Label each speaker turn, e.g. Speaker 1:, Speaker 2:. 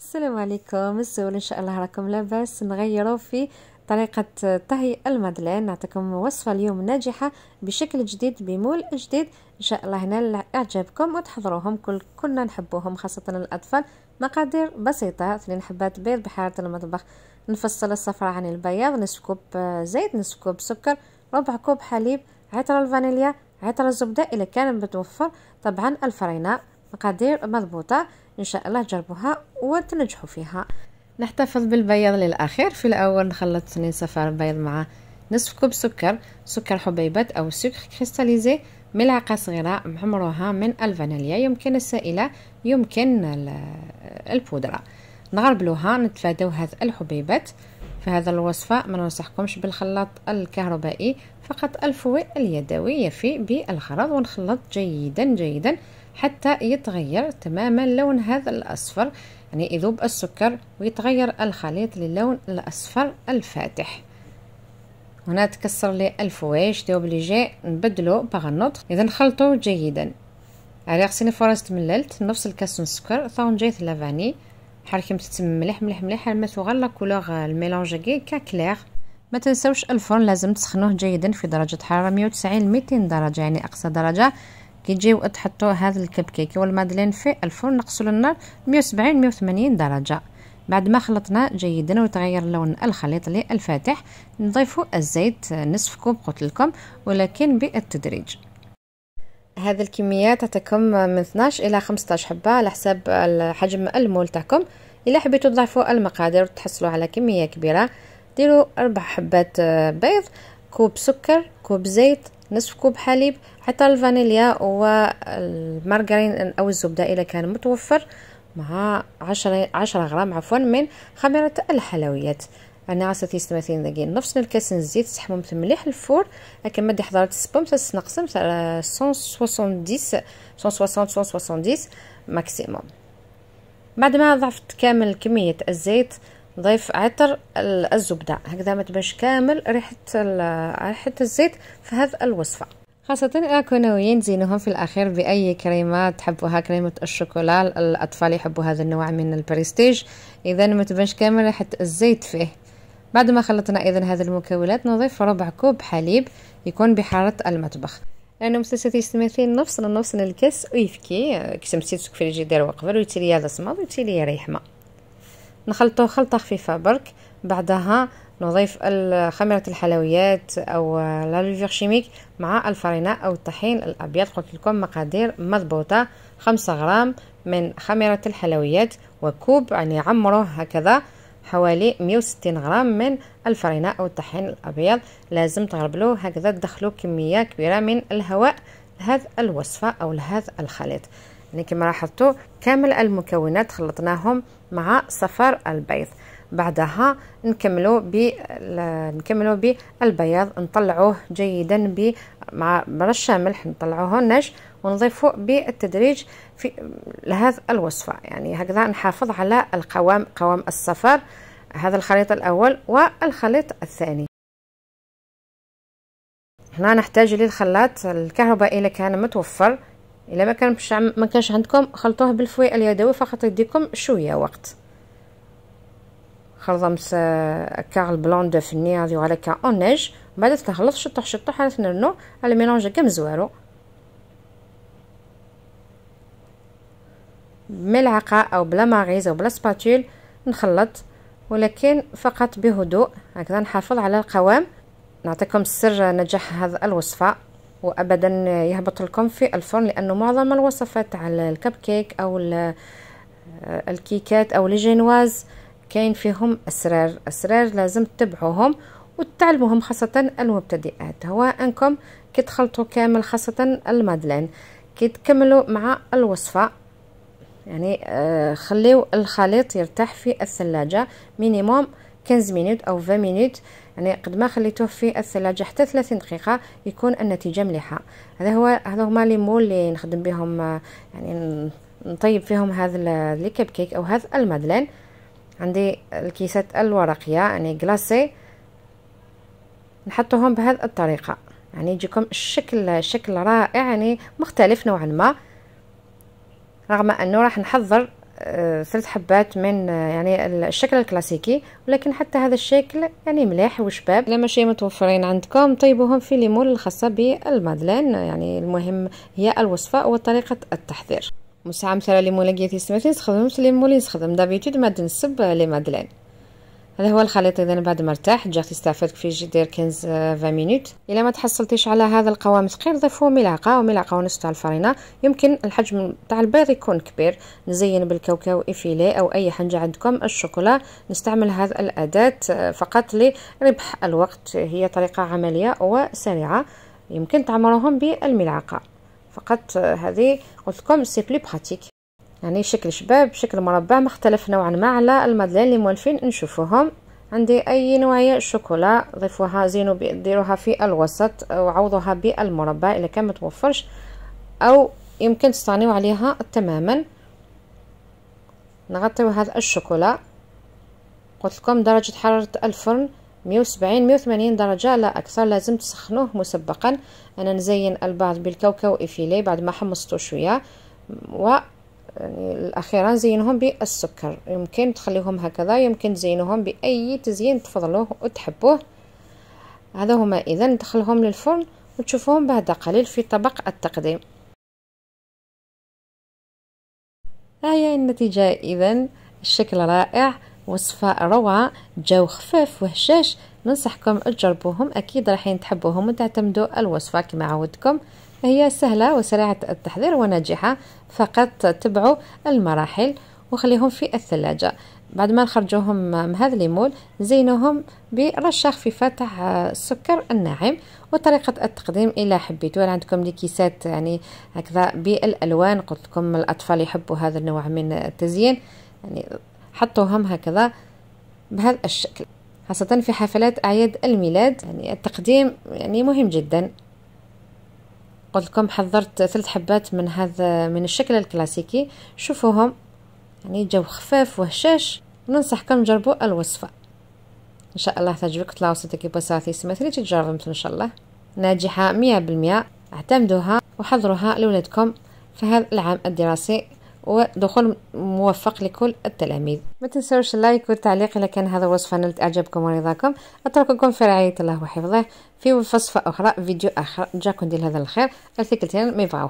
Speaker 1: السلام عليكم السؤال ان شاء الله راكم لاباس نغيروا في طريقة طهي المدلين نعطيكم وصفة اليوم ناجحة بشكل جديد بمول جديد ان شاء الله هنا اعجابكم وتحضروهم كل كنا نحبوهم خاصة الاطفال مقادير بسيطة اثنين حبات بيض بحارة المطبخ نفصل الصفراء عن البياض نسكوب كوب زيت نسكوب كوب سكر ربع كوب حليب عطر الفانيليا عطر الزبدة إذا كان متوفر طبعا الفرينة مقادير مضبوطة ان شاء الله تجربوها وتنجحوا فيها نحتفظ بالبيض للاخير في الاول نخلط اثنين صفار بيض مع نصف كوب سكر سكر حبيبات او سكر كريستاليزي ملعقه صغيره محمروها من الفانيليا يمكن السائله يمكن البودره نغربلوها نتفادوا هذه الحبيبات في هذا الوصفه ما ننصحكمش بالخلاط الكهربائي فقط الفوي اليدوي يفي بالغرض ونخلط جيدا جيدا حتى يتغير تماما لون هذا الأصفر يعني يذوب السكر ويتغير الخليط للون الأصفر الفاتح هنا تكسر لي الفواش اوبليجي نبدلو باغ نوتخ اذا نخلطو جيدا على خصني فرص مللت نفس الكاس السكر ثون جيت لافاني حركي متتم مليح مليح مليح مليح ما غير لا كولوغ الميلونج كي كا كلير ما تنساوش الفرن لازم تسخنوه جيدا في درجه حراره 190 200 درجه يعني اقصى درجه كي تجيو تحطوا هذا الكب كيك والمادلين في الفرن نقصوا النار 170 180 درجه بعد ما خلطنا جيدا وتغير لون الخليط للفاتح نضيفوا الزيت نصف كوب قلت لكم ولكن بالتدريج هذه الكميه تعطيكم من 12 الى 15 حبه على حسب حجم المول تاعكم الا حبيتوا تضيفوا المقادير وتحصلوا على كميه كبيره ديروا اربع حبات بيض كوب سكر كوب زيت نصف كوب حليب حتى الفانيليا والمارغرين أو الزبدة إذا كان متوفر مع 10 10 غرام عفوا من خميرة الحلويات أنا غاسة ثمانين دقيقة نفس الكاس الزيت تحمم مليح الفور لكن مدي حضرت السبوم تنقسم 170 160 170 ماكسيموم بعد ما ضعفت كامل كمية الزيت نضيف عطر الزبده هكذا ما تبانش كامل ريحه ريحه الزيت في هذه الوصفه خاصة ناويين زينوهم في الأخير بأي كريمة تحبوها كريمة الشوكولا الأطفال يحبوا هذا النوع من البريستيج إذا ما تبانش كامل ريحة الزيت فيه بعد ما خلطنا إذا هذه المكونات نضيف ربع كوب حليب يكون بحارة المطبخ انا مسلسل يستمثل نفس النفس الكاس ويفكي كي سمسيت في الجدار وقبل لي هذا لي ريح ريحمه نخلطوه خلطة خفيفة برك بعدها نضيف خميرة الحلويات أو لاليفير شيميك مع الفرينة أو الطحين الأبيض قلت لكم مقادير مضبوطة خمسة غرام من خميرة الحلويات وكوب يعني عمره هكذا حوالي 160 غرام من الفرينة أو الطحين الأبيض لازم تغربلوه هكذا تدخلو كمية كبيرة من الهواء لهذا الوصفة أو لهذا الخليط يعني كما لاحظتوا كامل المكونات خلطناهم مع صفر البيض بعدها نكملوا ب نكملوا بالبياض نطلعوه جيدا ب مع برشه ملح نطلعوه نش ونضيفه بالتدريج في لهذا الوصفه يعني هكذا نحافظ على القوام قوام الصفر هذا الخليط الاول والخليط الثاني هنا نحتاج للخلاط الكهربائي اذا كان متوفر الا ما كانش ما كانش عندكم خلطوه بالفويق اليدوي فقط يديكم شويه وقت خلطمت آه، بلون البلوند فني هذه وعلى كا اونيج بعد تخلط شطح شطح على تنرنو على ميلونج كم زوارو بملعقه او بلا ماغيز او بلا سباتول نخلط ولكن فقط بهدوء هكذا نحافظ على القوام نعطيكم سر نجاح هذه الوصفه وابدا يهبط لكم في الفرن لانه معظم الوصفات على الكب كيك او آه، الكيكات او الجينواز كاين فيهم اسرار اسرار لازم تتبعوهم وتعلموهم خاصة المبتدئات هو انكم كي تخلطوا كامل خاصة المادلين كي تكملوا مع الوصفة يعني آه خليو الخليط يرتاح في الثلاجة مينيموم 15 مينوت او 20 مينوت يعني قد ما خليتوه في الثلاجة حتى 30 دقيقة يكون النتيجة مليحة هذا هو هذا هما لي مول اللي نخدم بهم يعني نطيب فيهم هذا لي كيب كيك او هذا المادلين عندي الكيسات الورقية يعني كلاصي نحطوهم بهذه الطريقة يعني يجيكم الشكل شكل رائع يعني مختلف نوعا ما رغم انه راح نحضر آه، ثلاث حبات من آه، يعني الشكل الكلاسيكي ولكن حتى هذا الشكل يعني مليح وشباب لما شيء متوفرين عندكم طيبوهم في ليمون الخاصه بالمادلين يعني المهم هي الوصفه وطريقه التحضير مساعمة ليمون لقيتي سمعتي نستخدم ليمون اللي نستخدم دابيتود ما تنسب لي مادلين هذا هو الخليط اذا بعد ما ارتاح جا تستعفى في دير 15 20 مينوت الا ما تحصلتيش على هذا القوام ثقيل ضيفوا ملعقه وملعقه ونص تاع الفرينه يمكن الحجم تاع البيض يكون كبير نزين بالكاوكاو افيلي او اي حاجه عندكم الشوكولا نستعمل هذا الاداه آه، فقط لربح الوقت هي طريقه عمليه وسريعه يمكن تعمروهم بالملعقه فقط آه، هذه قلت لكم سي بلي براتيك يعني شكل شباب شكل مربع مختلف نوعا ما على المادلين اللي موالفين نشوفوهم عندي اي نوعيه شوكولا ضيفوها زينو ديروها في الوسط وعوضوها بالمربع اذا كان متوفرش او يمكن تصطنعوا عليها تماما نغطيو هذا الشوكولا قلت لكم درجه حراره الفرن 170 180 درجة لا أكثر لازم تسخنوه مسبقا أنا نزين البعض بالكاوكاو إفيلي بعد ما حمصته شوية و يعني الأخيرة زينهم بالسكر يمكن تخليهم هكذا يمكن تزينهم بأي تزيين تفضلوه وتحبوه هذا هما إذا ندخلهم للفرن وتشوفوهم بعد قليل في طبق التقديم ها هي النتيجة إذا الشكل رائع وصفة روعة جو خفاف وهشاش ننصحكم تجربوهم أكيد راحين تحبوهم وتعتمدوا الوصفة كما عودكم هي سهلة وسريعة التحضير وناجحة فقط تبعوا المراحل وخليهم في الثلاجة بعد ما نخرجوهم من هذا الليمون زينوهم برشة خفيفة تاع السكر الناعم وطريقة التقديم إلا حبيتو أنا عندكم لي كيسات يعني هكذا بالألوان قلت لكم الأطفال يحبوا هذا النوع من التزيين يعني حطوهم هكذا بهذا الشكل خاصة في حفلات أعياد الميلاد يعني التقديم يعني مهم جدا قلت لكم حضرت ثلاث حبات من هذا من الشكل الكلاسيكي شوفوهم يعني جو خفاف وهشاش ننصحكم تجربوا الوصفه ان شاء الله تعجبك طلعوا صدقي بساطي سمثلي تجربمت ان شاء الله ناجحه مية اعتمدوها وحضروها لولادكم في هذا العام الدراسي ودخول موفق لكل التلاميذ ما تنسوش اللايك والتعليق إذا كان هذا الوصفة نالت إعجابكم ورضاكم أترككم في رعاية الله وحفظه في وصفة أخرى فيديو آخر جاكم ديال هذا الخير أرتكلتين ما يبغاو